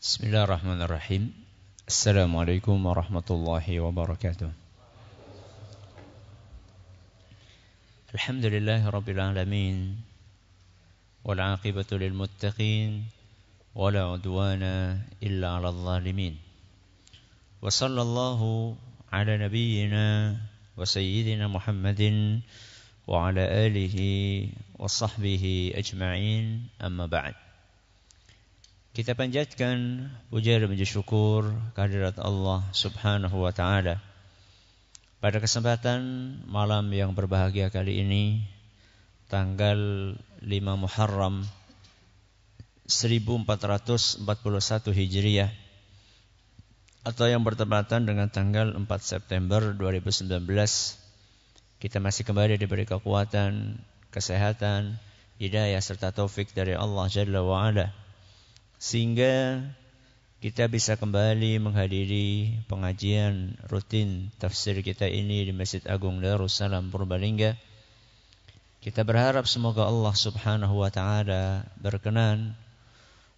بسم الله الرحمن الرحيم السلام عليكم ورحمة الله وبركاته الحمد لله رب العالمين والعاقبة للمتقين ولا عدوان إلا على الظالمين وصلى الله على نبينا وسيدنا محمد وعلى آله وصحبه أجمعين أما بعد Kita panjatkan puja dan puji syukur kehadirat Allah Subhanahu wa taala. Pada kesempatan malam yang berbahagia kali ini tanggal 5 Muharram 1441 Hijriah atau yang bertepatan dengan tanggal 4 September 2019 kita masih kembali diberi kekuatan, kesehatan, hidayah serta taufik dari Allah Jalla wa ala sehingga kita bisa kembali menghadiri pengajian rutin tafsir kita ini di Masjid Agung Darussalam Purbalingga. Kita berharap semoga Allah Subhanahu wa taala berkenan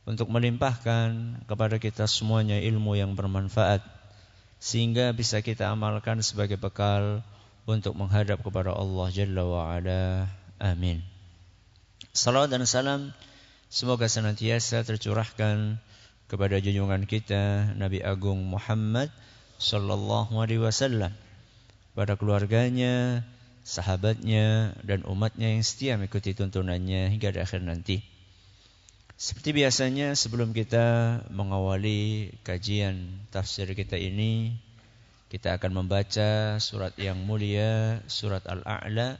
untuk melimpahkan kepada kita semuanya ilmu yang bermanfaat sehingga bisa kita amalkan sebagai bekal untuk menghadap kepada Allah Jalla wa Amin. Salam dan salam Semoga senantiasa tercurahkan kepada junjungan kita Nabi Agung Muhammad sallallahu alaihi wasallam pada keluarganya, sahabatnya dan umatnya yang setia mengikuti tuntunannya hingga di akhir nanti. Seperti biasanya sebelum kita mengawali kajian tafsir kita ini, kita akan membaca surat yang mulia, surat Al-A'la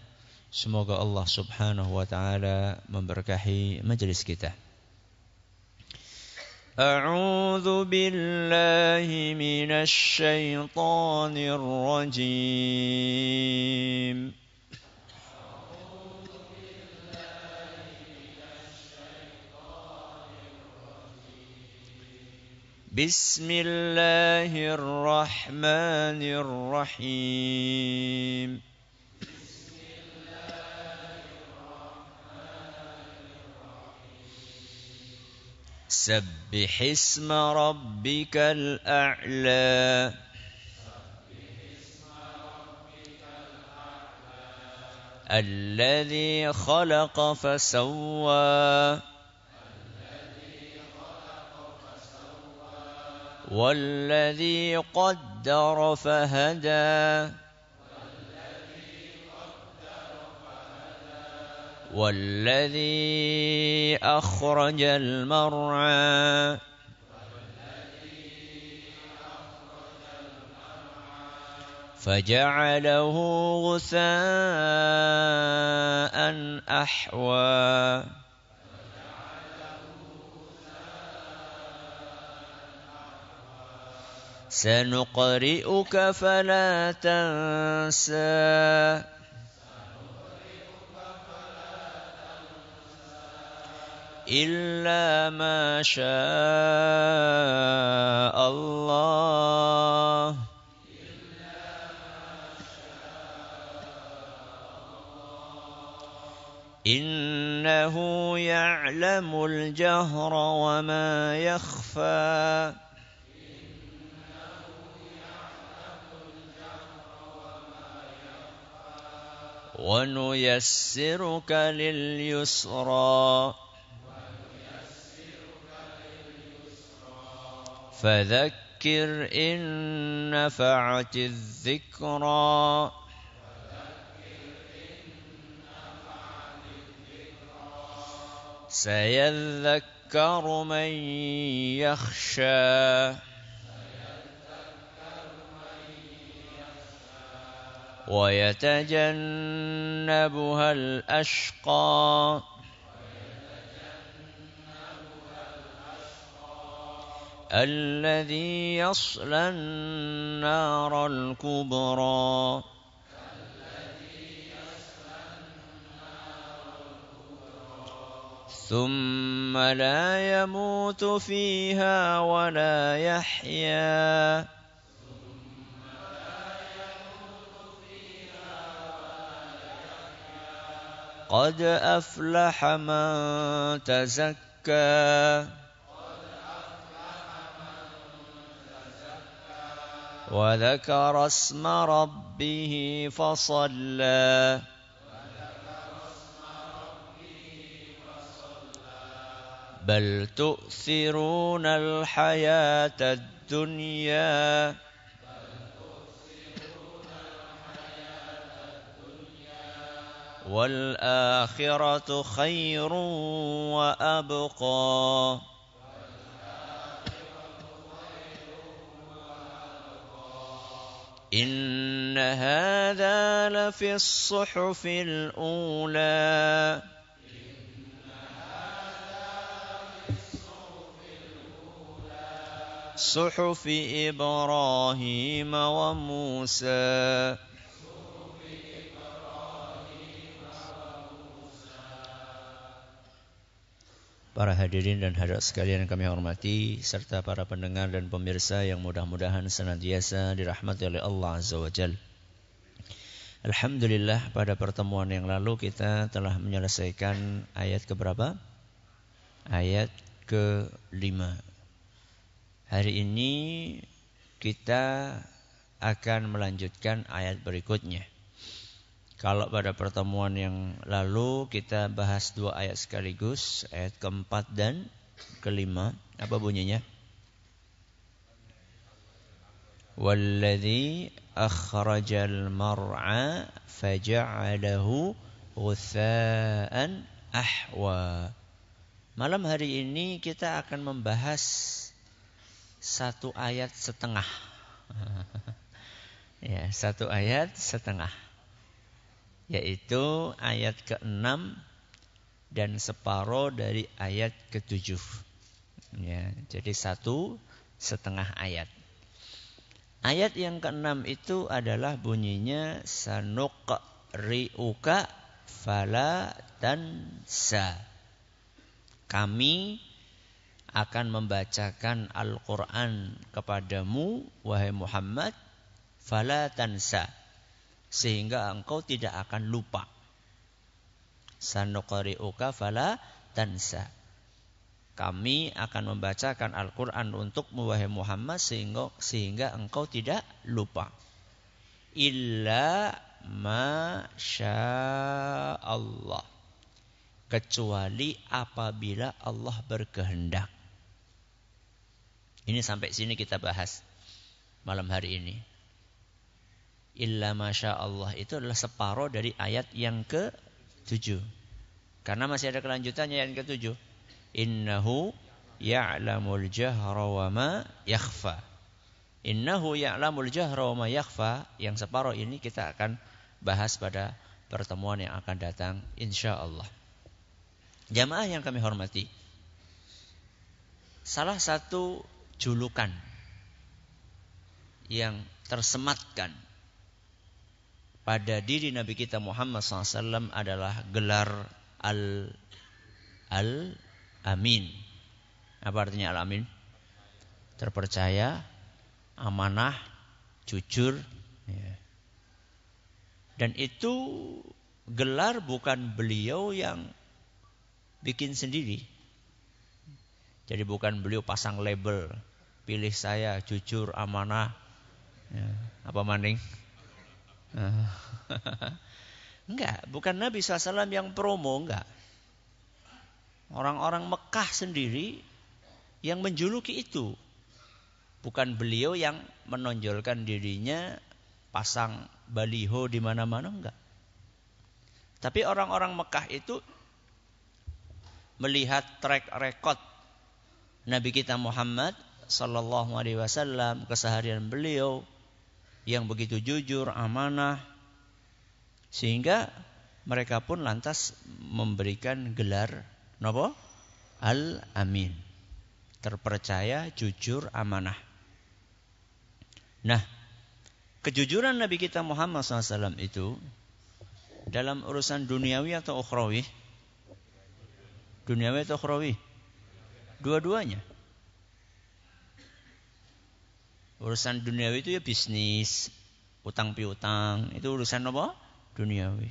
Semoga Allah Subhanahu wa taala memberkahi majlis kita. أعوذ بالله من الشيطان الرجيم بسم الله الرحمن الرحيم سبح اسم ربك الأعلى الذي خلق فسوى والذي قدر فهدى والذي أخرج المرعى فجعله غثاء أحوى سنقرئك فلا تنسى إلا ما شاء الله إنه يعلم الجهر وما يخفى ونيسرك لليسرى فذكر إن نفعت الذكرى سيذكر من يخشى ويتجنبها الأشقى الذي يصلى النار الكبرى ثم لا يموت فيها ولا يحيا قد أفلح من تزكى وذكر اسم ربه فصلى بل تؤثرون الحياة الدنيا والآخرة خير وأبقى إن هذا لفي الصحف الأولى صحف إبراهيم وموسى para hadirin dan hadirat sekalian yang kami hormati, serta para pendengar dan pemirsa yang mudah-mudahan senantiasa dirahmati oleh Allah Azza wa Jal. Alhamdulillah pada pertemuan yang lalu kita telah menyelesaikan ayat keberapa? Ayat ke lima. Hari ini kita akan melanjutkan ayat berikutnya. Kalau pada pertemuan yang lalu kita bahas dua ayat sekaligus, ayat keempat dan kelima. Apa bunyinya? Walladhi akhrajal mar'a faja'alahu ahwa. Malam hari ini kita akan membahas satu ayat setengah. ya, satu ayat setengah yaitu ayat ke-6 dan separoh dari ayat ke-7. Ya, jadi satu setengah ayat. Ayat yang ke-6 itu adalah bunyinya riuka fala tansa. Kami akan membacakan Al-Qur'an kepadamu wahai Muhammad fala tansa sehingga engkau tidak akan lupa. Sanuqari'uka fala tansa. Kami akan membacakan Al-Quran untuk wahai Muhammad sehingga, sehingga engkau tidak lupa. Illa masya Allah. Kecuali apabila Allah berkehendak. Ini sampai sini kita bahas malam hari ini illa masya Allah itu adalah separuh dari ayat yang ke tujuh. Karena masih ada kelanjutannya yang ke tujuh. Innahu ya'lamul jahra wa ma yakhfa. Innahu ya'lamul jahra wa ma yakhfa. Yang separuh ini kita akan bahas pada pertemuan yang akan datang insya Allah. Jamaah yang kami hormati. Salah satu julukan yang tersematkan pada diri Nabi kita Muhammad SAW adalah gelar al al amin. Apa artinya al amin? Terpercaya, amanah, jujur. Ya. Dan itu gelar bukan beliau yang bikin sendiri. Jadi bukan beliau pasang label, pilih saya jujur, amanah, ya. apa maning? enggak, bukan Nabi SAW yang promo, enggak. Orang-orang Mekah sendiri yang menjuluki itu. Bukan beliau yang menonjolkan dirinya pasang baliho di mana-mana, enggak. Tapi orang-orang Mekah itu melihat track record Nabi kita Muhammad Sallallahu Alaihi Wasallam, keseharian beliau, yang begitu jujur, amanah, sehingga mereka pun lantas memberikan gelar nobo al amin terpercaya jujur amanah nah kejujuran nabi kita Muhammad SAW itu dalam urusan duniawi atau ukhrawi duniawi atau ukhrawi dua-duanya Urusan duniawi itu ya bisnis, utang piutang, itu urusan apa? Duniawi.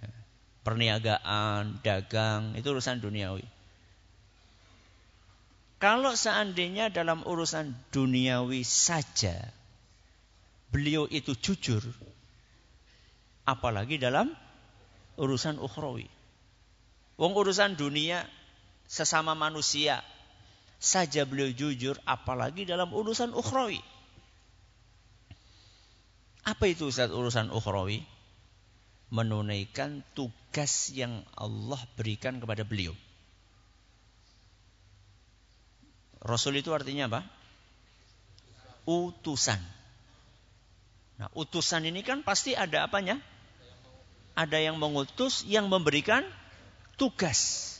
Ya. Perniagaan, dagang, itu urusan duniawi. Kalau seandainya dalam urusan duniawi saja beliau itu jujur, apalagi dalam urusan ukhrawi. Wong urusan dunia sesama manusia saja beliau jujur apalagi dalam urusan ukhrawi. Apa itu Ustaz urusan ukhrawi? Menunaikan tugas yang Allah berikan kepada beliau. Rasul itu artinya apa? Utusan. Nah, utusan ini kan pasti ada apanya? Ada yang mengutus, yang memberikan tugas.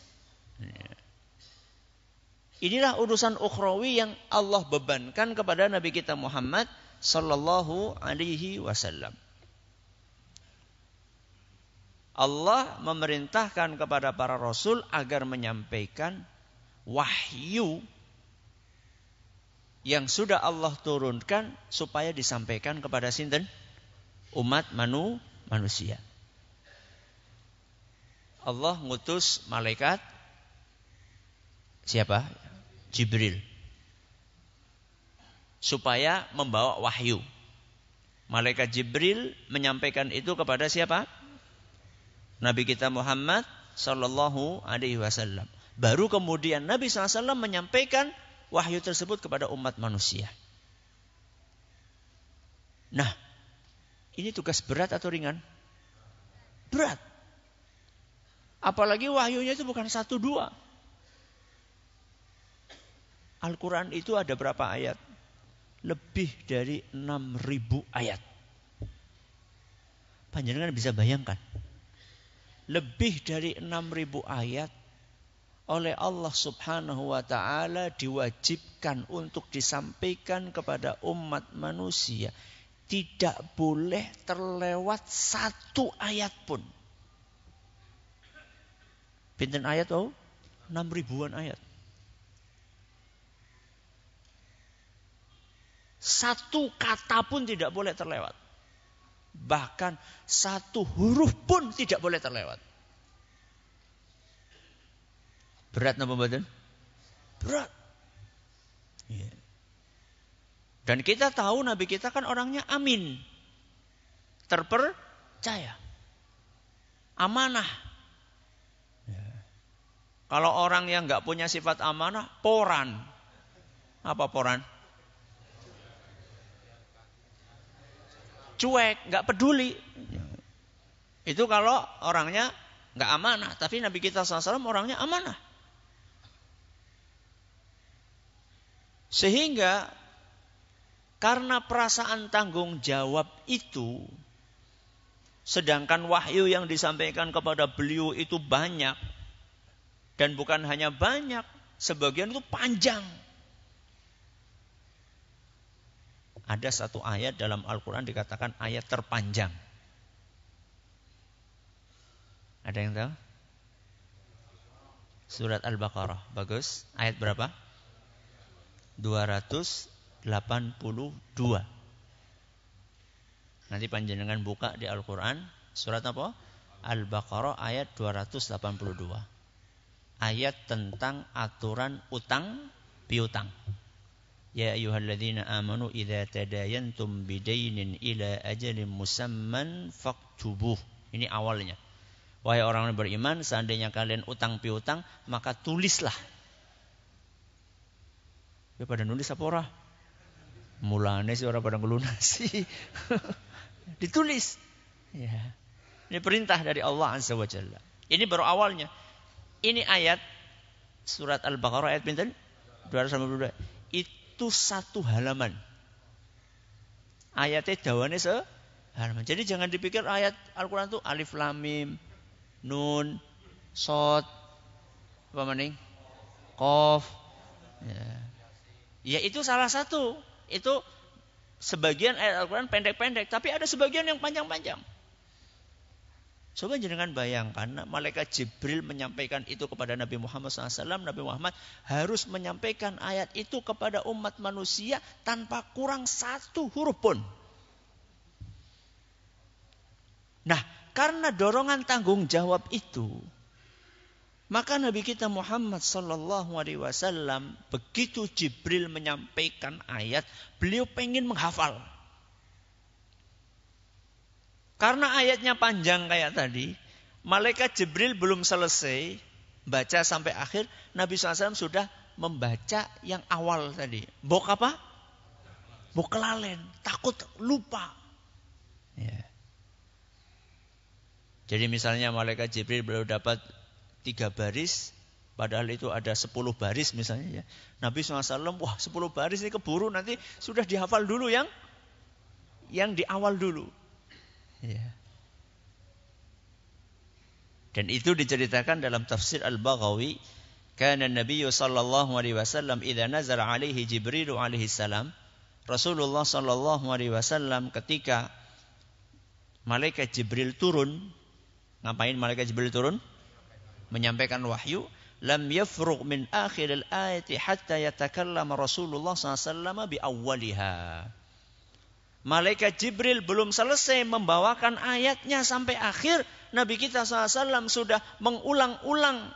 Inilah urusan ukhrawi yang Allah bebankan kepada Nabi kita Muhammad sallallahu alaihi wasallam. Allah memerintahkan kepada para rasul agar menyampaikan wahyu yang sudah Allah turunkan supaya disampaikan kepada sinten umat manu manusia. Allah ngutus malaikat siapa Jibril supaya membawa wahyu. Malaikat Jibril menyampaikan itu kepada siapa? Nabi kita Muhammad Sallallahu Alaihi Wasallam. Baru kemudian Nabi SAW menyampaikan wahyu tersebut kepada umat manusia. Nah, ini tugas berat atau ringan? Berat. Apalagi wahyunya itu bukan satu dua. Al-Quran itu ada berapa ayat? Lebih dari 6.000 ayat. Panjenengan bisa bayangkan. Lebih dari 6.000 ayat oleh Allah Subhanahu wa taala diwajibkan untuk disampaikan kepada umat manusia. Tidak boleh terlewat satu ayat pun. Pinten ayat oh? 6 ribuan ayat. Satu kata pun tidak boleh terlewat. Bahkan satu huruf pun tidak boleh terlewat. Berat nama badan? Berat. Iya. Dan kita tahu Nabi kita kan orangnya amin. Terpercaya. Amanah. Ya. Kalau orang yang nggak punya sifat amanah, poran. Apa poran? cuek, nggak peduli. Itu kalau orangnya nggak amanah. Tapi Nabi kita SAW orangnya amanah. Sehingga karena perasaan tanggung jawab itu, sedangkan wahyu yang disampaikan kepada beliau itu banyak, dan bukan hanya banyak, sebagian itu panjang. Ada satu ayat dalam Al-Quran dikatakan ayat terpanjang. Ada yang tahu? Surat Al-Baqarah. Bagus. Ayat berapa? 282. Nanti panjenengan buka di Al-Quran. Surat apa? Al-Baqarah ayat 282. Ayat tentang aturan utang piutang. يا أيها الذين آمنوا إذا تداينتم بدين إلى أجل مسمى فاكتبوه ini awalnya wahai orang yang beriman seandainya kalian utang piutang maka tulislah ya pada nulis apa orang mulane sih orang pada ngelunasi ditulis ya ini perintah dari Allah azza wajalla ini baru awalnya ini ayat surat al-baqarah ayat pinten 252 itu itu satu halaman. Ayatnya dawane se halaman. Jadi jangan dipikir ayat Al-Quran itu alif lamim, nun, sod, apa maning, kof. Ya. ya itu salah satu. Itu sebagian ayat Al-Quran pendek-pendek, tapi ada sebagian yang panjang-panjang. Coba jangan bayangkan malaikat Jibril menyampaikan itu kepada Nabi Muhammad SAW. Nabi Muhammad harus menyampaikan ayat itu kepada umat manusia tanpa kurang satu huruf pun. Nah, karena dorongan tanggung jawab itu, maka Nabi kita Muhammad Sallallahu Alaihi Wasallam begitu Jibril menyampaikan ayat, beliau pengen menghafal. Karena ayatnya panjang kayak tadi, malaikat Jibril belum selesai baca sampai akhir, Nabi SAW sudah membaca yang awal tadi. Bok apa? Bok kelalen, takut lupa. Ya. Jadi misalnya malaikat Jibril baru dapat tiga baris, padahal itu ada sepuluh baris misalnya ya. Nabi SAW, wah sepuluh baris ini keburu nanti sudah dihafal dulu yang yang di awal dulu. Ya. Dan itu diceritakan dalam tafsir Al-Baghawi, kana Nabi sallallahu alaihi wasallam idza nazala alaihi Jibril alaihi salam, Rasulullah sallallahu alaihi wasallam ketika malaikat Jibril turun, ngapain malaikat Jibril turun? Menyampaikan wahyu, lam yafruq min akhir al-ayati hatta yatakallama Rasulullah sallallahu alaihi wasallam bi awwaliha. Malaikat Jibril belum selesai membawakan ayatnya sampai akhir. Nabi kita SAW sudah mengulang-ulang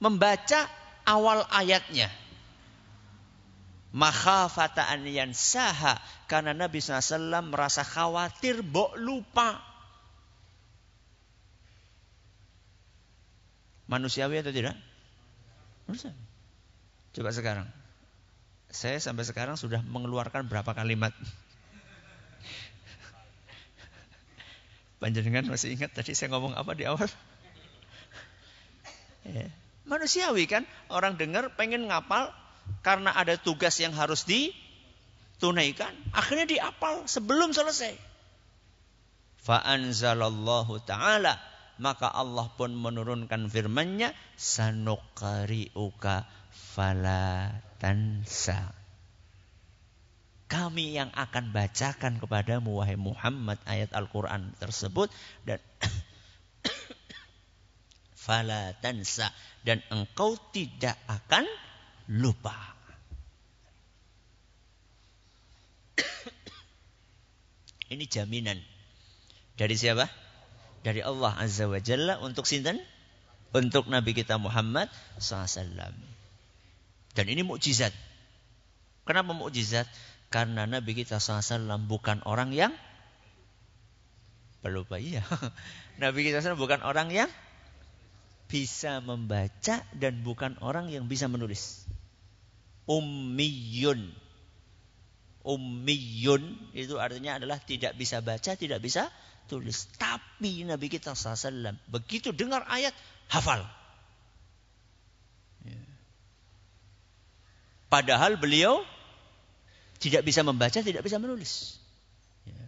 membaca awal ayatnya. Maha Makhafata an saha. Karena Nabi SAW merasa khawatir bok lupa. Manusiawi atau tidak? Coba sekarang. Saya sampai sekarang sudah mengeluarkan berapa kalimat. Panjenengan masih ingat tadi saya ngomong apa di awal? ya. Manusiawi kan, orang dengar pengen ngapal karena ada tugas yang harus ditunaikan, akhirnya diapal sebelum selesai. Fa'anzalallahu ta'ala maka Allah pun menurunkan firman-Nya sanukariuka falatansa kami yang akan bacakan kepadamu wahai Muhammad ayat Al-Quran tersebut dan fala tansa dan engkau tidak akan lupa. Ini jaminan dari siapa? Dari Allah Azza wa Jalla untuk sinten? Untuk Nabi kita Muhammad SAW. Dan ini mukjizat. Kenapa mukjizat? Karena Nabi kita SAW bukan orang yang pelupa. Iya. Nabi kita SAW bukan orang yang bisa membaca dan bukan orang yang bisa menulis. Ummiyun. Ummiyun itu artinya adalah tidak bisa baca, tidak bisa tulis. Tapi Nabi kita SAW begitu dengar ayat, hafal. Iya. Padahal beliau tidak bisa membaca, tidak bisa menulis. Ya.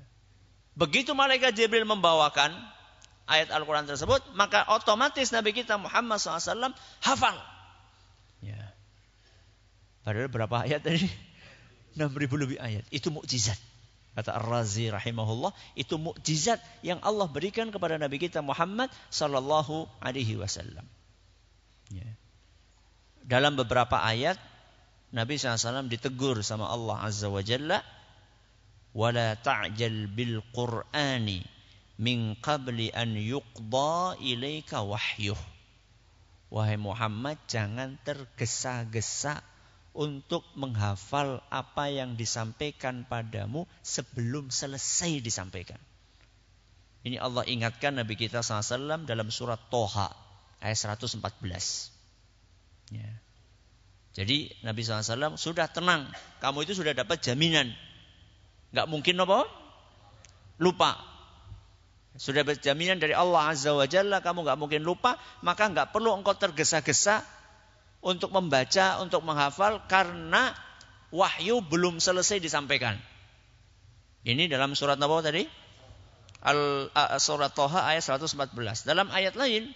Begitu malaikat Jibril membawakan ayat Al-Quran tersebut, maka otomatis Nabi kita Muhammad SAW hafal. Ya. Padahal berapa ayat tadi? 6.000 lebih ayat. Itu mukjizat. Kata Ar-Razi rahimahullah, itu mukjizat yang Allah berikan kepada Nabi kita Muhammad sallallahu alaihi wasallam. Ya. Dalam beberapa ayat Nabi SAW ditegur sama Allah Azza wa Jalla wala ta'jal bil qur'ani min qabli an yuqda ilaika wahyuh wahai Muhammad jangan tergesa-gesa untuk menghafal apa yang disampaikan padamu sebelum selesai disampaikan ini Allah ingatkan Nabi kita SAW dalam surat Toha ayat 114 ya. Jadi Nabi SAW sudah tenang. Kamu itu sudah dapat jaminan. Enggak mungkin apa? Lupa. Sudah dapat jaminan dari Allah Azza wa Jalla. Kamu enggak mungkin lupa. Maka enggak perlu engkau tergesa-gesa untuk membaca, untuk menghafal. Karena wahyu belum selesai disampaikan. Ini dalam surat nabi tadi? Al surat Toha ayat 114. Dalam ayat lain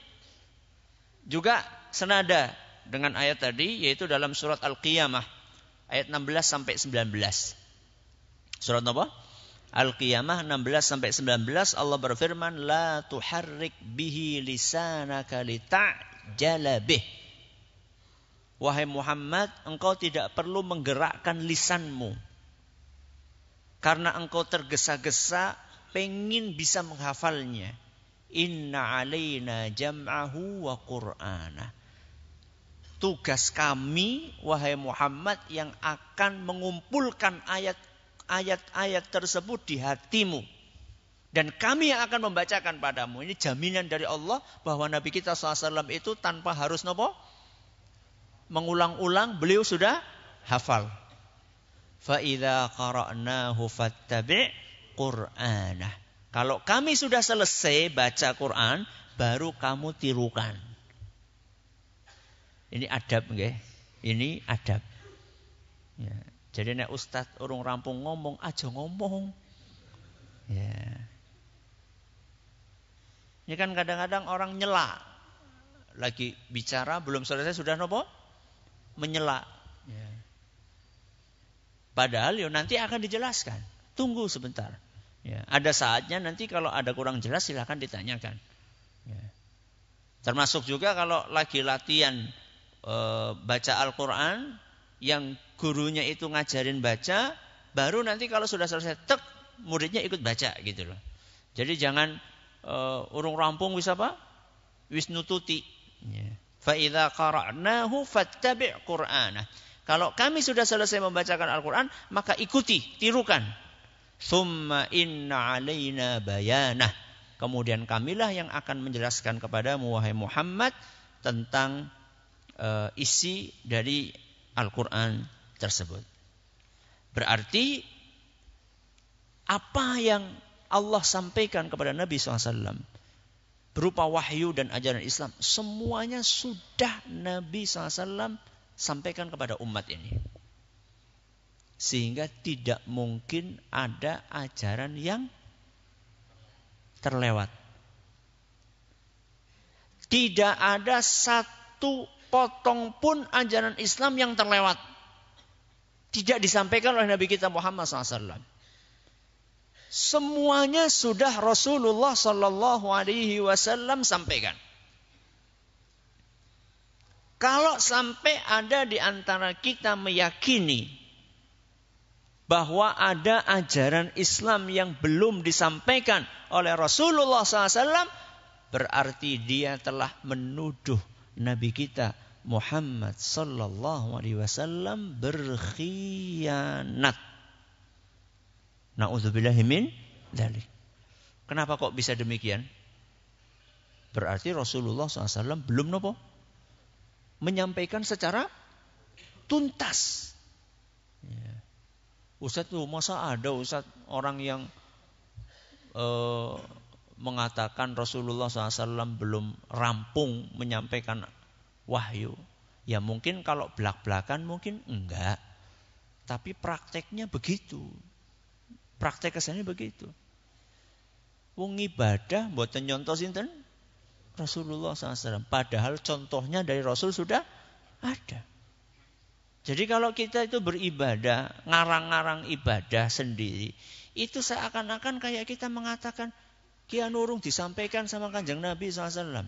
juga senada dengan ayat tadi yaitu dalam surat Al-Qiyamah ayat 16 sampai 19. Surat apa? Al-Qiyamah 16 sampai 19 Allah berfirman la tuharrik bihi lisanaka litajalabih. Wahai Muhammad, engkau tidak perlu menggerakkan lisanmu. Karena engkau tergesa-gesa pengin bisa menghafalnya. Inna alaina jam'ahu wa qur'anah tugas kami wahai Muhammad yang akan mengumpulkan ayat ayat tersebut di hatimu dan kami yang akan membacakan padamu ini jaminan dari Allah bahwa Nabi kita SAW itu tanpa harus nopo mengulang-ulang beliau sudah hafal faida qara'nahu fattabi' qur'anah kalau kami sudah selesai baca Quran baru kamu tirukan ini adab nggih. Ini adab. Ya. Jadi nek ustaz urung rampung ngomong aja ngomong. Ya. Ini kan kadang-kadang orang nyela. Lagi bicara belum selesai sudah nopo? Menyela. Ya. Padahal yo ya, nanti akan dijelaskan. Tunggu sebentar. Ya. Ada saatnya nanti kalau ada kurang jelas silahkan ditanyakan. Ya. Termasuk juga kalau lagi latihan e, baca Al-Quran, yang gurunya itu ngajarin baca, baru nanti kalau sudah selesai tek muridnya ikut baca gitu loh. Jadi jangan e, urung rampung wis apa? Wis nututi. Faidah ya. Fa idza Quran fattabi' Kalau kami sudah selesai membacakan Al-Qur'an, maka ikuti, tirukan. Thumma inna alaina bayanah. Kemudian kamilah yang akan menjelaskan kepada wahai Muhammad tentang uh, isi dari Al-Quran tersebut. Berarti apa yang Allah sampaikan kepada Nabi SAW berupa wahyu dan ajaran Islam semuanya sudah Nabi SAW sampaikan kepada umat ini sehingga tidak mungkin ada ajaran yang terlewat tidak ada satu sepotong pun ajaran Islam yang terlewat. Tidak disampaikan oleh Nabi kita Muhammad SAW. Semuanya sudah Rasulullah Sallallahu Alaihi Wasallam sampaikan. Kalau sampai ada di antara kita meyakini bahwa ada ajaran Islam yang belum disampaikan oleh Rasulullah SAW, berarti dia telah menuduh Nabi kita Muhammad sallallahu alaihi wasallam berkhianat. Nauzubillahi min Kenapa kok bisa demikian? Berarti Rasulullah SAW belum nopo menyampaikan secara tuntas. Ya. Ustaz tuh masa ada Ustaz orang yang uh, mengatakan Rasulullah SAW belum rampung menyampaikan wahyu. Ya mungkin kalau belak-belakan mungkin enggak. Tapi prakteknya begitu. Praktek kesannya begitu. Wong ibadah buat nyontoh sinten? Rasulullah SAW. Padahal contohnya dari Rasul sudah ada. Jadi kalau kita itu beribadah, ngarang-ngarang ibadah sendiri, itu seakan-akan kayak kita mengatakan, Kianurung disampaikan sama kanjeng Nabi SAW.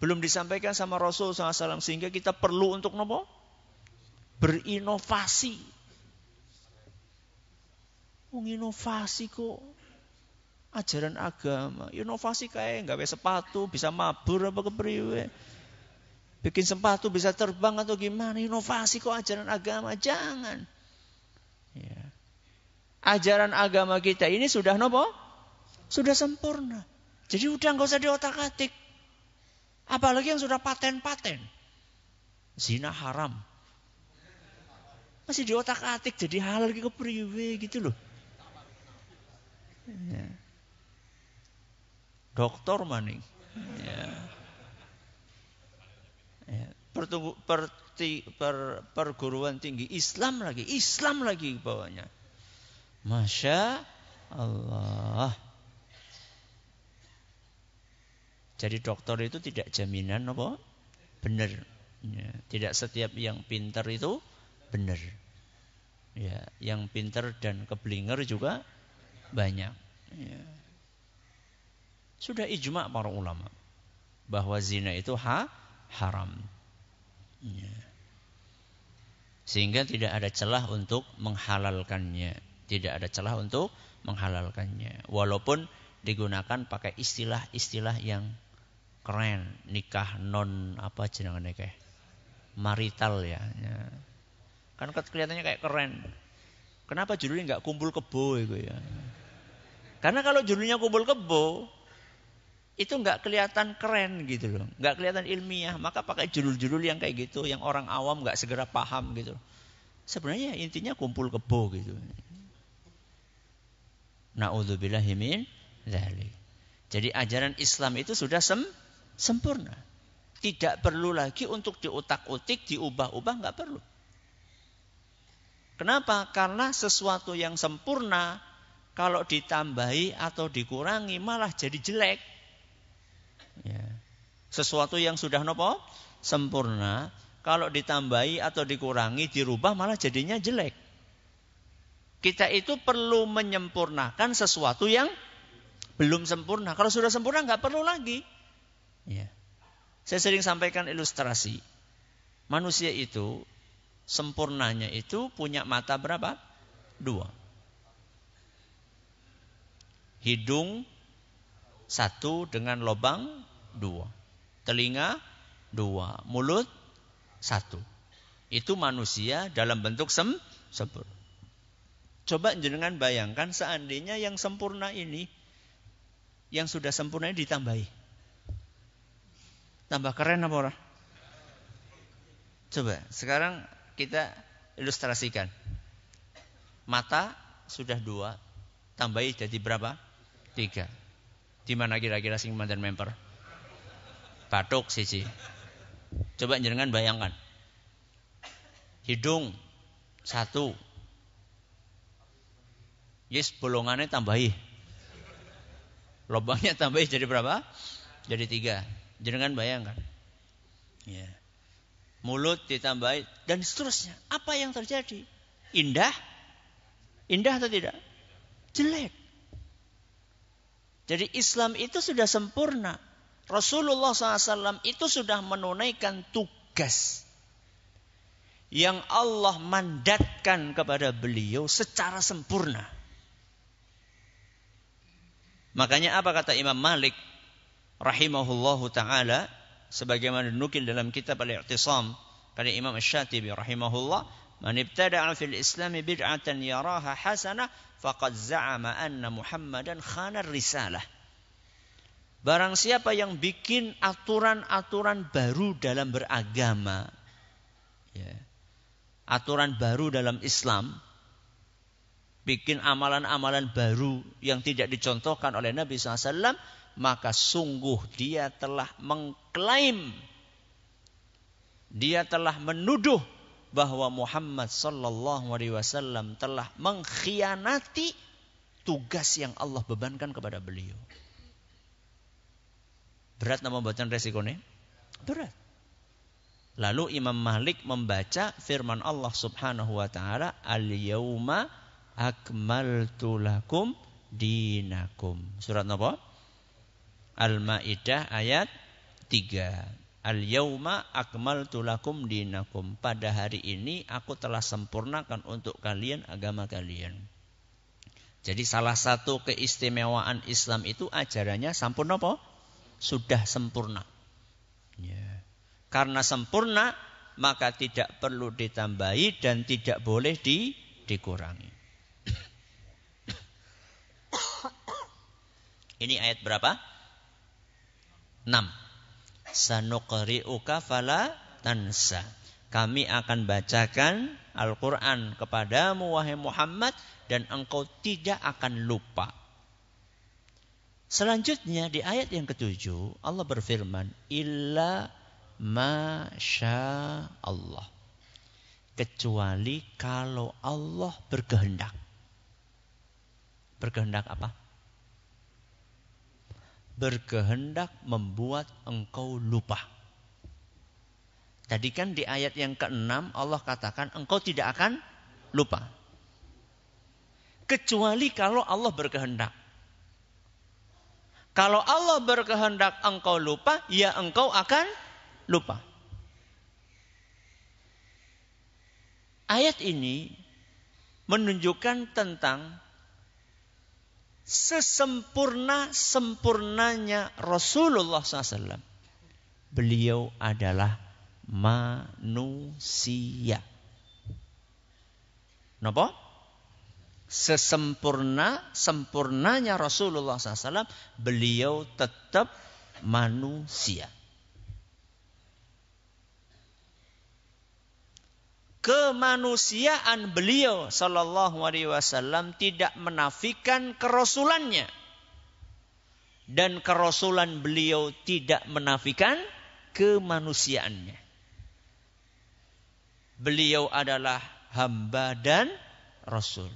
Belum disampaikan sama Rasul SAW. Sehingga kita perlu untuk nopo? Berinovasi. Menginovasi kok. Ajaran agama. Ya inovasi kayak nggak bisa sepatu, bisa mabur apa kepriwe. Bikin sepatu bisa terbang atau gimana. Inovasi kok ajaran agama. Jangan. Ya. Ajaran agama kita ini sudah nopo? Sudah sempurna. Jadi udah nggak usah diotak-atik. Apalagi yang sudah paten-paten. Zina haram. Masih diotak-atik jadi halal ke gitu, priwe gitu loh. Ya. Dokter maning. Ya. Ya. Pertubu, per, per, perguruan tinggi Islam lagi, Islam lagi bawahnya. Masya Allah. Jadi dokter itu tidak jaminan apa? Benar. Ya. Tidak setiap yang pintar itu benar. Ya, yang pintar dan keblinger juga banyak. Ya. Sudah ijma para ulama bahwa zina itu ha haram. Ya. Sehingga tidak ada celah untuk menghalalkannya, tidak ada celah untuk menghalalkannya walaupun digunakan pakai istilah-istilah yang keren nikah non apa jenengan kayak marital ya. ya. Kan kelihatannya kayak keren. Kenapa judulnya nggak kumpul kebo itu ya? Karena kalau judulnya kumpul kebo itu nggak kelihatan keren gitu loh, nggak kelihatan ilmiah. Maka pakai judul-judul yang kayak gitu, yang orang awam nggak segera paham gitu. Sebenarnya intinya kumpul kebo gitu. Naudzubillahimin dzalik. Jadi ajaran Islam itu sudah sem sempurna. Tidak perlu lagi untuk diutak-utik, diubah-ubah, nggak perlu. Kenapa? Karena sesuatu yang sempurna kalau ditambahi atau dikurangi malah jadi jelek. Ya. Sesuatu yang sudah nopo sempurna kalau ditambahi atau dikurangi dirubah malah jadinya jelek. Kita itu perlu menyempurnakan sesuatu yang belum sempurna. Kalau sudah sempurna nggak perlu lagi. Ya. Saya sering sampaikan ilustrasi. Manusia itu sempurnanya itu punya mata berapa? Dua. Hidung satu dengan lobang dua. Telinga dua. Mulut satu. Itu manusia dalam bentuk sem sempurna. Coba jenengan bayangkan seandainya yang sempurna ini, yang sudah sempurna ini ditambahi. Tambah keren apa ora? Coba sekarang kita ilustrasikan. Mata sudah dua, tambahi jadi berapa? Tiga. Di mana kira-kira sing mantan member? Batuk sisi. Coba jangan bayangkan. Hidung satu. Yes, bolongannya tambahi. Lobangnya tambahi jadi berapa? Jadi tiga. Jangan bayangkan. Ya. Mulut ditambah dan seterusnya. Apa yang terjadi? Indah? Indah atau tidak? Jelek. Jadi Islam itu sudah sempurna. Rasulullah SAW itu sudah menunaikan tugas yang Allah mandatkan kepada beliau secara sempurna. Makanya apa kata Imam Malik rahimahullahu taala sebagaimana dinukil dalam kitab Al-I'tisam karya Imam Asy-Syatibi rahimahullah man ibtada'a fil Islam bid'atan yaraha hasanah faqad za'ama anna Muhammadan khana risalah Barang siapa yang bikin aturan-aturan baru dalam beragama, ya, aturan baru dalam Islam, bikin amalan-amalan baru yang tidak dicontohkan oleh Nabi SAW, maka sungguh dia telah mengklaim dia telah menuduh bahwa Muhammad sallallahu alaihi wasallam telah mengkhianati tugas yang Allah bebankan kepada beliau. Berat nama bacaan resikonya? Berat. Lalu Imam Malik membaca firman Allah Subhanahu wa taala, "Al-yauma akmaltu lakum dinakum." Surat apa? Al-Maidah ayat 3. Al-yauma Akmal lakum dinakum. Pada hari ini aku telah sempurnakan untuk kalian agama kalian. Jadi salah satu keistimewaan Islam itu ajarannya sempurna apa? Sudah sempurna. Ya. Karena sempurna maka tidak perlu ditambahi dan tidak boleh di, dikurangi. Ini ayat berapa? 6. Sanuqri'uka fala tansa. Kami akan bacakan Al-Quran kepadamu wahai Muhammad dan engkau tidak akan lupa. Selanjutnya di ayat yang ketujuh Allah berfirman illa masya Allah kecuali kalau Allah berkehendak. Berkehendak apa? berkehendak membuat engkau lupa. Tadi kan di ayat yang ke-6 Allah katakan engkau tidak akan lupa. Kecuali kalau Allah berkehendak. Kalau Allah berkehendak engkau lupa, ya engkau akan lupa. Ayat ini menunjukkan tentang sesempurna-sempurnanya Rasulullah SAW. Beliau adalah manusia. Nopo, Sesempurna-sempurnanya Rasulullah SAW, beliau tetap manusia. kemanusiaan beliau sallallahu alaihi wasallam tidak menafikan kerasulannya dan kerasulan beliau tidak menafikan kemanusiaannya. Beliau adalah hamba dan rasul.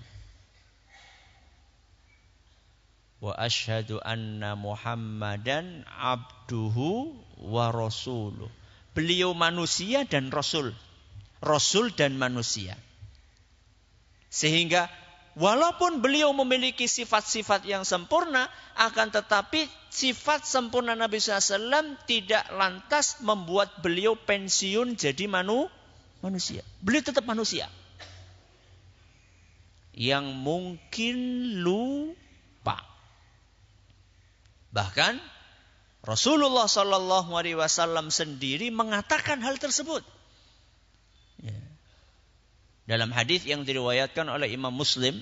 Wa asyhadu anna Muhammadan abduhu wa rasuluh. Beliau manusia dan rasul rasul dan manusia. Sehingga walaupun beliau memiliki sifat-sifat yang sempurna, akan tetapi sifat sempurna Nabi SAW tidak lantas membuat beliau pensiun jadi manu, manusia. Beliau tetap manusia. Yang mungkin lupa. Bahkan Rasulullah Shallallahu Alaihi Wasallam sendiri mengatakan hal tersebut. Dalam hadis yang diriwayatkan oleh Imam Muslim,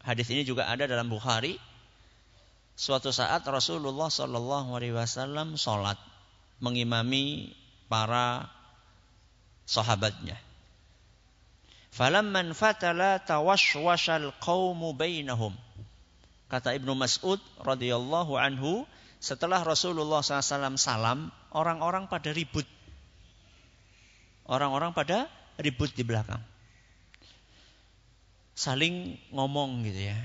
hadis ini juga ada dalam Bukhari. Suatu saat Rasulullah Shallallahu Alaihi Wasallam sholat mengimami para sahabatnya. Falamman fatala tawashwashal qawmu bainahum. Kata Ibnu Mas'ud radhiyallahu anhu, setelah Rasulullah SAW salam, orang-orang pada ribut. Orang-orang pada ribut di belakang saling ngomong gitu ya.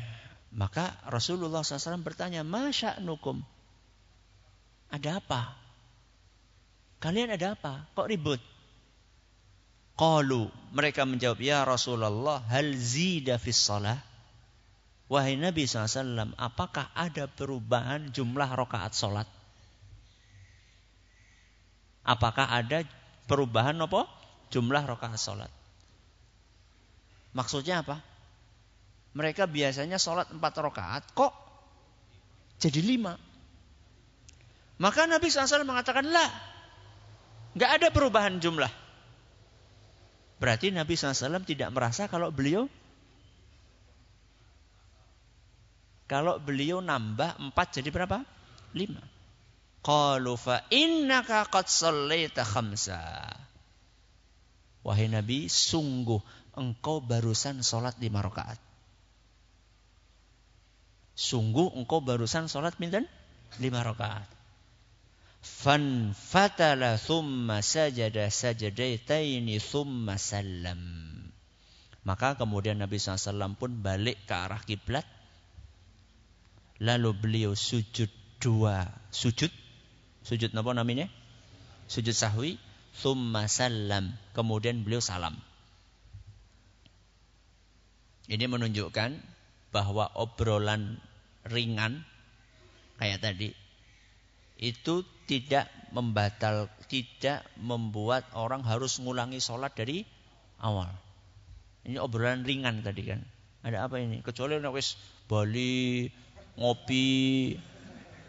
Maka Rasulullah SAW bertanya, Masya nukum, ada apa? Kalian ada apa? Kok ribut? Qalu, mereka menjawab, Ya Rasulullah, hal zida fis salah? Wahai Nabi SAW, apakah ada perubahan jumlah rokaat sholat? Apakah ada perubahan apa? Jumlah rokaat sholat. Maksudnya apa? Mereka biasanya sholat empat rakaat kok jadi lima. Maka Nabi SAW mengatakan lah, nggak ada perubahan jumlah. Berarti Nabi SAW tidak merasa kalau beliau kalau beliau nambah empat jadi berapa? Lima. Qalu fa innaka qad sallaita khamsa. Wahai Nabi, sungguh engkau barusan sholat lima rakaat. Sungguh engkau barusan sholat minten lima rakaat. Fan fatala thumma sajada sajadaitaini thumma salam. Maka kemudian Nabi SAW pun balik ke arah kiblat. Lalu beliau sujud dua sujud. Sujud apa namanya? Sujud sahwi. Thumma salam. Kemudian beliau salam. Ini menunjukkan bahwa obrolan ringan kayak tadi itu tidak membatal tidak membuat orang harus mengulangi sholat dari awal ini obrolan ringan tadi kan ada apa ini kecuali wis Bali ngopi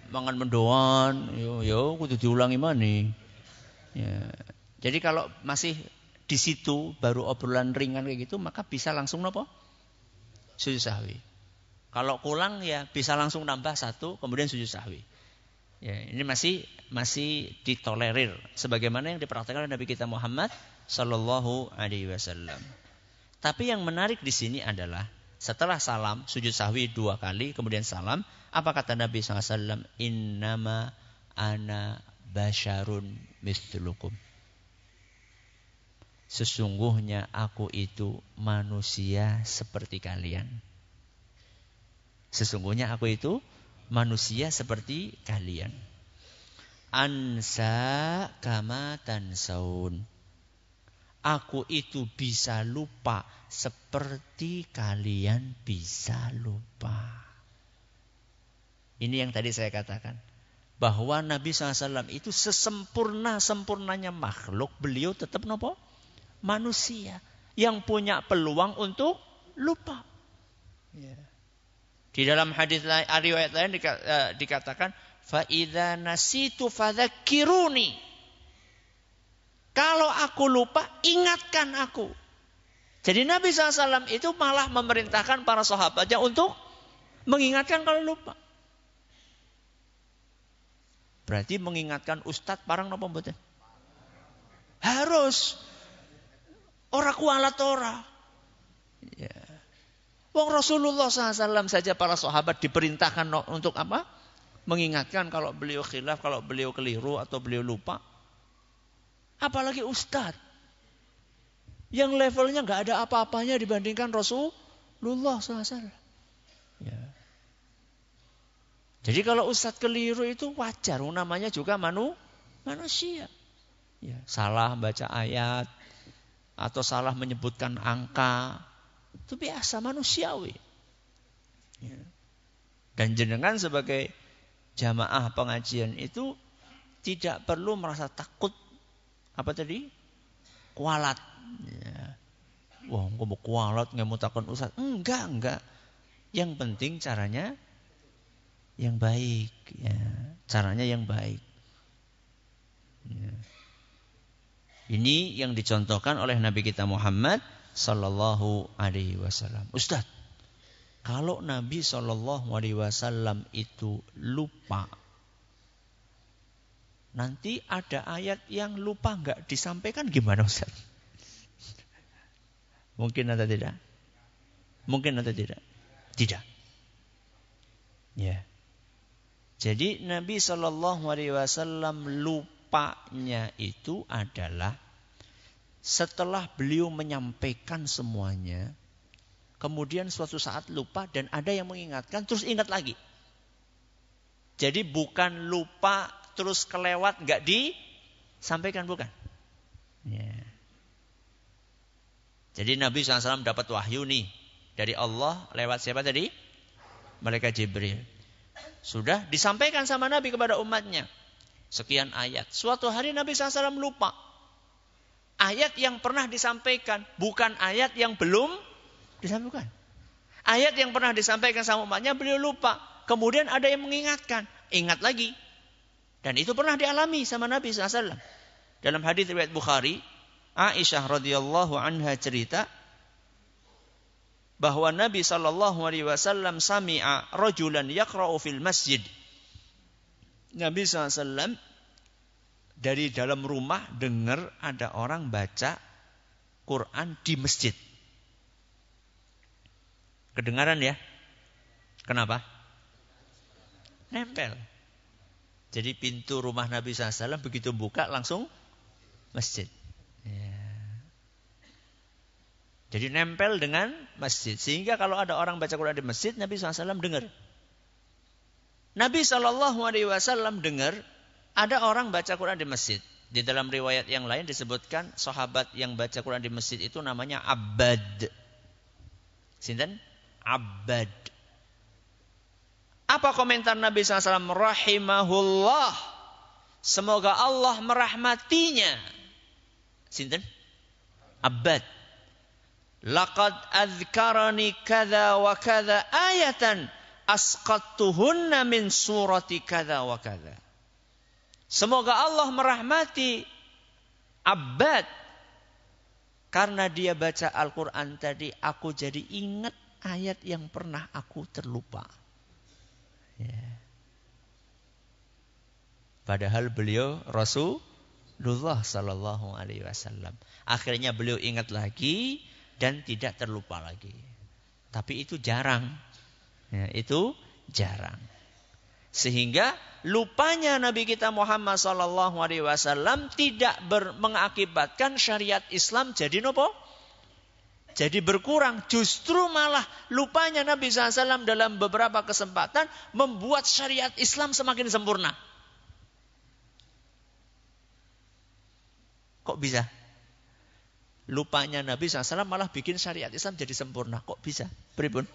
mangan mendoan yo yo kudu diulangi mana ya. jadi kalau masih di situ baru obrolan ringan kayak gitu maka bisa langsung nopo sujud sahwi kalau kurang ya bisa langsung nambah satu, kemudian sujud sahwi. Ya, ini masih masih ditolerir sebagaimana yang dipraktikkan oleh Nabi kita Muhammad Shallallahu alaihi wasallam. Tapi yang menarik di sini adalah setelah salam sujud sahwi dua kali kemudian salam apa kata Nabi SAW innama ana basharun mislukum sesungguhnya aku itu manusia seperti kalian Sesungguhnya aku itu manusia seperti kalian. Ansa kama tansaun. Aku itu bisa lupa seperti kalian bisa lupa. Ini yang tadi saya katakan. Bahwa Nabi SAW itu sesempurna-sempurnanya makhluk. Beliau tetap nopo? Manusia. Yang punya peluang untuk lupa. Yeah. Di dalam hadis lain, ah, riwayat lain eh, dikatakan, faida nasitu fadzakiruni. Kalau aku lupa, ingatkan aku. Jadi Nabi SAW itu malah memerintahkan para sahabatnya untuk mengingatkan kalau lupa. Berarti mengingatkan ustadz parang napa mboten? Harus. Orang kualat ora. Yeah. Wong Rasulullah SAW saja para sahabat diperintahkan untuk apa? Mengingatkan kalau beliau khilaf, kalau beliau keliru atau beliau lupa. Apalagi ustadz. Yang levelnya nggak ada apa-apanya dibandingkan Rasulullah SAW. Ya. Jadi kalau ustadz keliru itu wajar. Namanya juga manu, manusia. Ya. Salah baca ayat. Atau salah menyebutkan angka itu biasa manusiawi. Ya. Dan jenengan sebagai jamaah pengajian itu tidak perlu merasa takut apa tadi kualat. Ya. Wah, nggak mau kualat, nggak mau takut usah Enggak, enggak. Yang penting caranya yang baik, ya. caranya yang baik. Ya. Ini yang dicontohkan oleh Nabi kita Muhammad Sallallahu Alaihi Wasallam. Ustadz, kalau Nabi Sallallahu Alaihi Wasallam itu lupa, nanti ada ayat yang lupa nggak disampaikan gimana Ustadz? Mungkin atau tidak? Mungkin atau tidak? Tidak. Ya. Jadi Nabi Shallallahu Alaihi Wasallam lupanya itu adalah setelah beliau menyampaikan semuanya, kemudian suatu saat lupa dan ada yang mengingatkan, terus ingat lagi. Jadi bukan lupa terus kelewat nggak disampaikan bukan. Ya. Jadi Nabi SAW dapat wahyu nih dari Allah lewat siapa tadi? Mereka Jibril. Sudah disampaikan sama Nabi kepada umatnya. Sekian ayat. Suatu hari Nabi SAW lupa Ayat yang pernah disampaikan, bukan ayat yang belum disampaikan. Ayat yang pernah disampaikan sama umatnya beliau lupa. Kemudian ada yang mengingatkan, ingat lagi. Dan itu pernah dialami sama Nabi SAW. Dalam hadis riwayat Bukhari, Aisyah radhiyallahu anha cerita bahwa Nabi saw. sami'a rajulan yaqra'u fil masjid. Nabi sallallahu dari dalam rumah dengar ada orang baca Quran di masjid. Kedengaran ya? Kenapa? Nempel. Jadi pintu rumah Nabi SAW begitu buka langsung masjid. Ya. Jadi nempel dengan masjid. Sehingga kalau ada orang baca Quran di masjid, Nabi SAW dengar. Nabi SAW dengar ada orang baca Quran di masjid. Di dalam riwayat yang lain disebutkan sahabat yang baca Quran di masjid itu namanya Abad. Sinten? Abad. Apa komentar Nabi SAW? Rahimahullah. Semoga Allah merahmatinya. Sinten? Abad. Laqad azkarani kada wa kada ayatan asqattuhunna min surati kada wa kada. Semoga Allah merahmati Abad karena dia baca Al-Quran tadi, aku jadi ingat ayat yang pernah aku terlupa. Ya. Padahal beliau Rasulullah Sallallahu Alaihi Wasallam. Akhirnya beliau ingat lagi dan tidak terlupa lagi. Tapi itu jarang. Ya, itu jarang. Sehingga lupanya Nabi kita Muhammad Sallallahu Alaihi Wasallam tidak mengakibatkan syariat Islam jadi nopo, jadi berkurang. Justru malah lupanya Nabi SAW dalam beberapa kesempatan membuat syariat Islam semakin sempurna. Kok bisa? Lupanya Nabi SAW malah bikin syariat Islam jadi sempurna. Kok bisa? Beribun.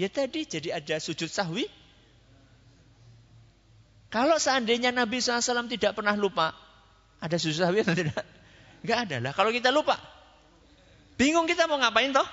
Ya tadi jadi ada sujud sahwi, kalau seandainya Nabi SAW tidak pernah lupa, ada susah atau ya, tidak? Enggak ada lah. Kalau kita lupa, bingung kita mau ngapain toh?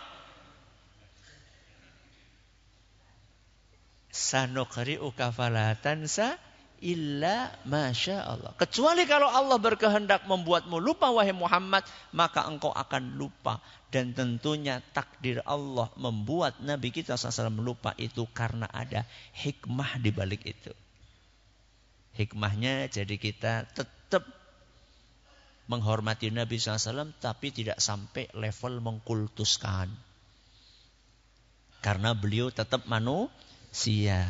Sanokri ukafalatan sa illa masya Allah. Kecuali kalau Allah berkehendak membuatmu lupa wahai Muhammad, maka engkau akan lupa. Dan tentunya takdir Allah membuat Nabi kita SAW lupa itu karena ada hikmah di balik itu. Hikmahnya jadi kita tetap menghormati Nabi SAW tapi tidak sampai level mengkultuskan. Karena beliau tetap manusia.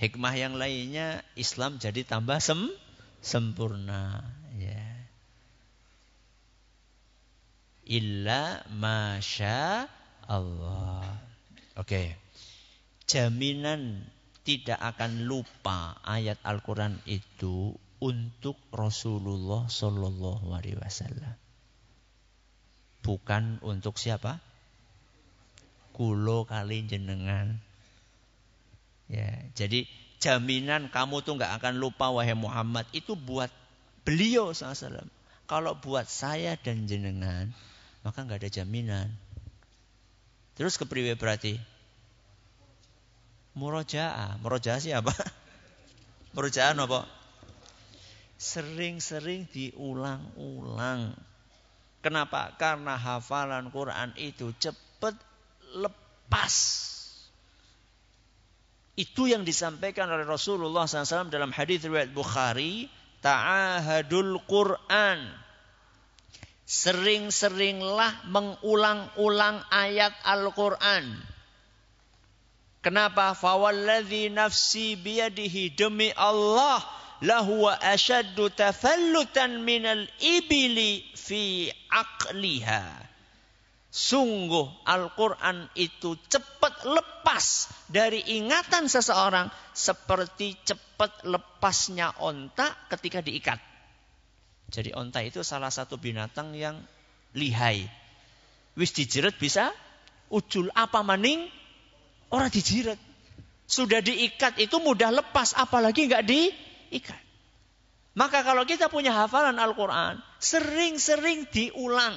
Hikmah yang lainnya Islam jadi tambah sem sempurna. Ya. Illa masya Allah. Oke. Okay. Jaminan tidak akan lupa ayat Al-Quran itu untuk Rasulullah Shallallahu Alaihi Wasallam. Bukan untuk siapa? Kulo kali jenengan. Ya, jadi jaminan kamu tuh nggak akan lupa wahai Muhammad itu buat beliau SAW. Kalau buat saya dan jenengan, maka nggak ada jaminan. Terus kepriwe berarti? Murojaah. Murojaah siapa? Murojaah apa? Sering-sering diulang-ulang. Kenapa? Karena hafalan Quran itu cepat lepas. Itu yang disampaikan oleh Rasulullah SAW dalam hadis riwayat Bukhari. Ta'ahadul Quran. Sering-seringlah mengulang-ulang ayat Al-Quran Kenapa? Fawalladhi nafsi biyadihi demi Allah lahuwa ashaddu tafallutan minal ibili fi aqliha. Sungguh Al-Quran itu cepat lepas dari ingatan seseorang seperti cepat lepasnya onta ketika diikat. Jadi onta itu salah satu binatang yang lihai. Wis dijeret bisa ujul apa maning Orang dijirat. Sudah diikat itu mudah lepas, apalagi nggak diikat. Maka kalau kita punya hafalan Al-Quran, sering-sering diulang.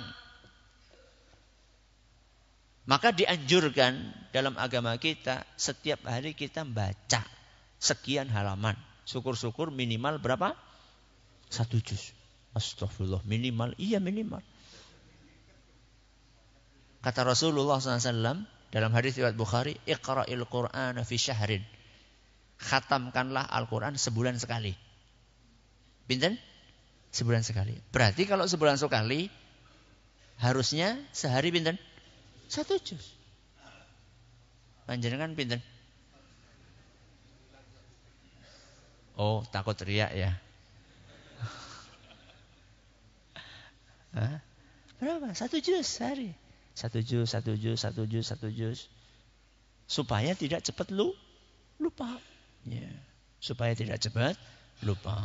Maka dianjurkan dalam agama kita, setiap hari kita baca sekian halaman. Syukur-syukur minimal berapa? Satu juz. Astagfirullah, minimal. Iya minimal. Kata Rasulullah SAW, dalam hadis riwayat Bukhari, "Iqra'il Qur'ana fi syahrin." Khatamkanlah Al-Qur'an sebulan sekali. Binten? Sebulan sekali. Berarti kalau sebulan sekali harusnya sehari binten? Satu juz. Panjenengan binten? Oh, takut riak ya. Berapa? Satu juz sehari. Satu juz, satu juz, satu juz, satu juz. Supaya tidak cepat lu lupa. Ya. Supaya tidak cepat lupa.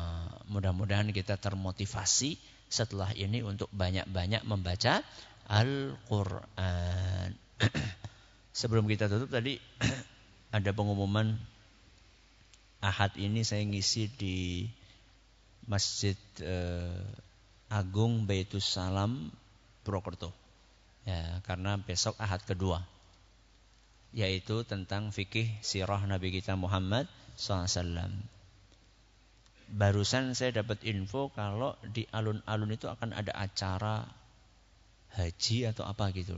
Mudah-mudahan kita termotivasi setelah ini untuk banyak-banyak membaca Al-Quran. Sebelum kita tutup tadi ada pengumuman Ahad ini saya ngisi di Masjid eh, Agung Baitus Salam Purwokerto ya, karena besok ahad kedua yaitu tentang fikih sirah Nabi kita Muhammad SAW. Barusan saya dapat info kalau di alun-alun itu akan ada acara haji atau apa gitu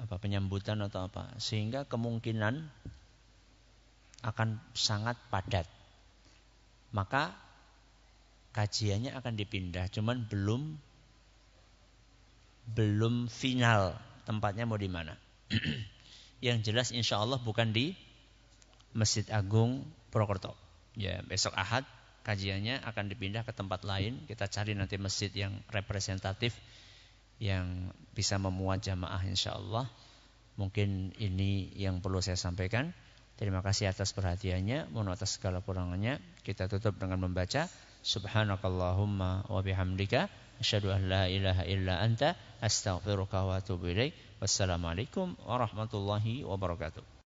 apa penyambutan atau apa sehingga kemungkinan akan sangat padat maka kajiannya akan dipindah cuman belum belum final tempatnya mau di mana. yang jelas insya Allah bukan di Masjid Agung Prokerto. Ya besok Ahad kajiannya akan dipindah ke tempat lain. Kita cari nanti masjid yang representatif yang bisa memuat jamaah insya Allah. Mungkin ini yang perlu saya sampaikan. Terima kasih atas perhatiannya, mohon atas segala kurangannya. Kita tutup dengan membaca Subhanakallahumma wa Asyhadu anta astaghfiruka wa atubu ilaik. Wassalamualaikum warahmatullahi wabarakatuh.